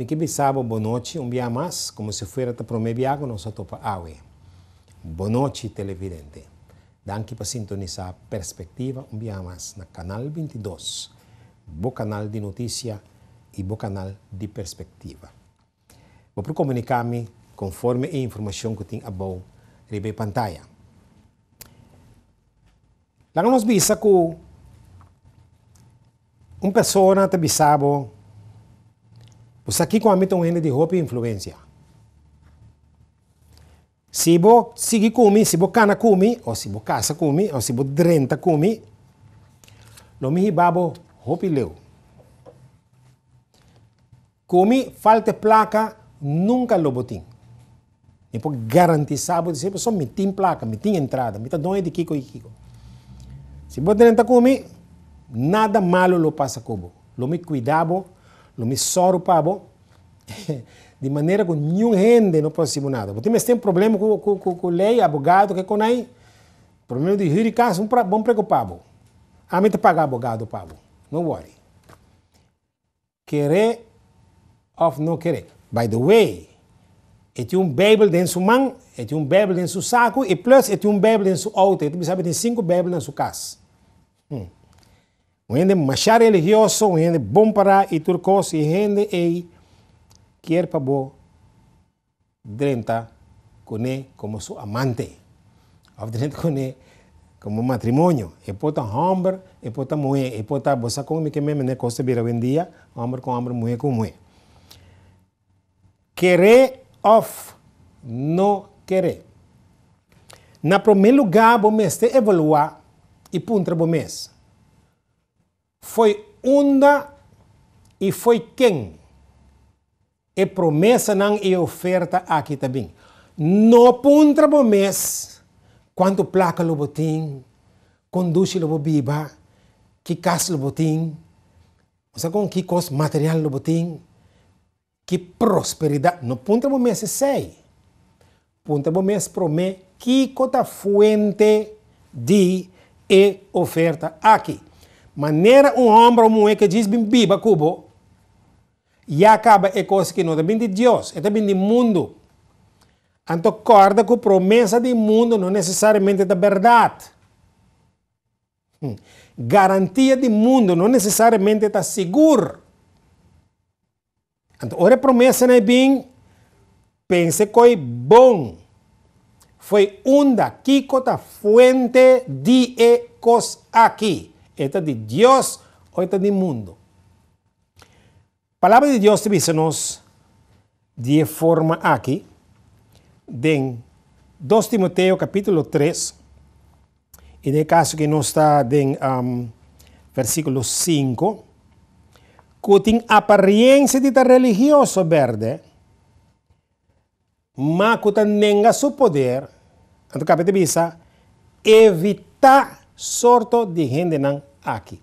Mi que pensava boa noite, um dia mais, como se fuera para prometer água, não só topa água. Boa noite, televidente. Danke para sintonizar Perspectiva, um dia mais, na Canal 22. Bom canal de notícia e bom canal de perspectiva. Vou comunicar-me conforme a informação que tem a bom ribe pantalla. Lá nos bisa que uma pessoa te bisabo os aquí cuando meto un gente de ropa influencia. Se você seguir comi, se você cana comi, ou se você caça comi, ou se você drenta comi, não me ribabo, roupa leu. Comi, falta placa, nunca lobotim. E por garantizar, vou dizer, só me tem placa, me tem entrada, me tá doendo de Kiko e Kiko. Se você drenta comi, nada malo lo passa cobo. Lo me cuidabo, não me soro pabo, de maneira que nenhum rende no próximo nada. Porque tem problema com, com, com, com lei, abogado, que com aí, problema de rir e casa, um bom prego A mente pagar abogado Pablo. não worry. Querer of não querer. By the way, tem um Bebel dentro sua mão, tem um Bebel dentro seu saco, e plus tem um Bebel dentro seu auto, tu sabe tem cinco Bibles na sua casa. Hum gente machar religioso, gente bom para e turcos, e gente e quer para bo drenta cone como seu amante. Ou drenta cone como matrimônio. E pota homem, e pota mulher, e pota bossa com me que me ne costa vira bem dia, homem com homem, mulher com mulher. Querer of não querer. Na primeiro lugar, vamos evoluir e puntra vamos foi onda e foi quem? E promessa não e oferta aqui também. No pontra mês, quanto placa lo botim, conduz lo biba, que casa lo botim, com que cos material lo botim, que prosperidade. No pontra promessa sei. Pontra mês, promete que cota fuente de e oferta aqui maneira um homem ou mulher que diz biba cubo e acaba é coisa que não é bem de Deus, é também de hmm. mundo. Então, acorda com promessa de mundo não necessariamente da verdade. Hum. Garantia de mundo não necessariamente está seguro. Então, ora promessa não é bem, pense que é bom. Foi onda, Kiko da fuente de ecos aqui esta de Deus ou esta de mundo. A palavra de Deus dice-nos de forma aqui, de 2 Timoteo capítulo 3, e no caso que não está em um, versículo 5, que tem aparência de religioso verde, mas que nega seu poder, então capítulo visa, evitar sorto de gente não aqui.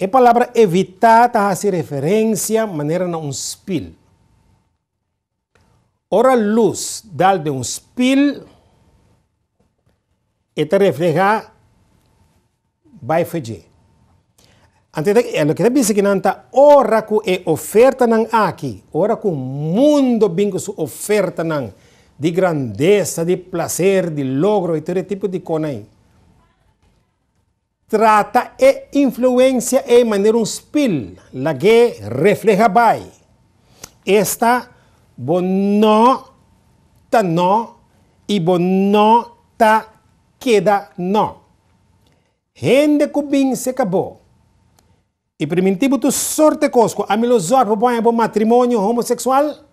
A palavra evitar está a ser referência maneira de um spill. Ora luz dá de um spill e te refleja vai fugir. Antes de, é, o que disse que não está ora com é oferta não aqui, ora com mundo bingo sua oferta não de grandeza, de prazer, de logro e todo tipo de coisa trata e influencia e maneira um spil, que refleja bai. Esta bono ta no e bono ta queda no. Rende cubin se acabou. E primitivo tu sorte cosco, a milosor bo bom bo matrimônio homossexual.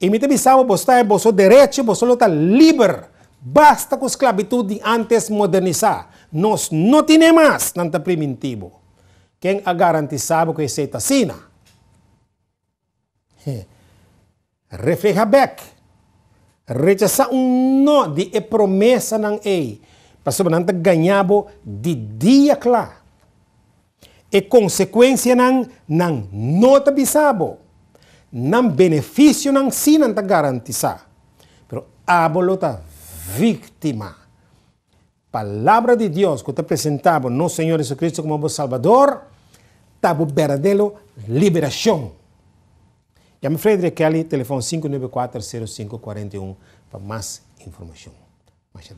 E me te bisavo bo sta bo direito, bo so livre Basta com esclavitude antes modernizar. Nós não temos mais nada primitivo. Quem a garantizava que essa assim? Refleja back. Rechaçar um não de e promessa não é. Para sobre nanta de dia claro. E consequência não não nota bisabo. Não benefício não sim nanta garantizar. Pero abolo vítima Palavra de Deus que te apresentava no Senhor Jesus Cristo como Salvador, estava verdadeiro liberação. Chame Frederick Kelly, telefone 594-0541 para mais informação. Mas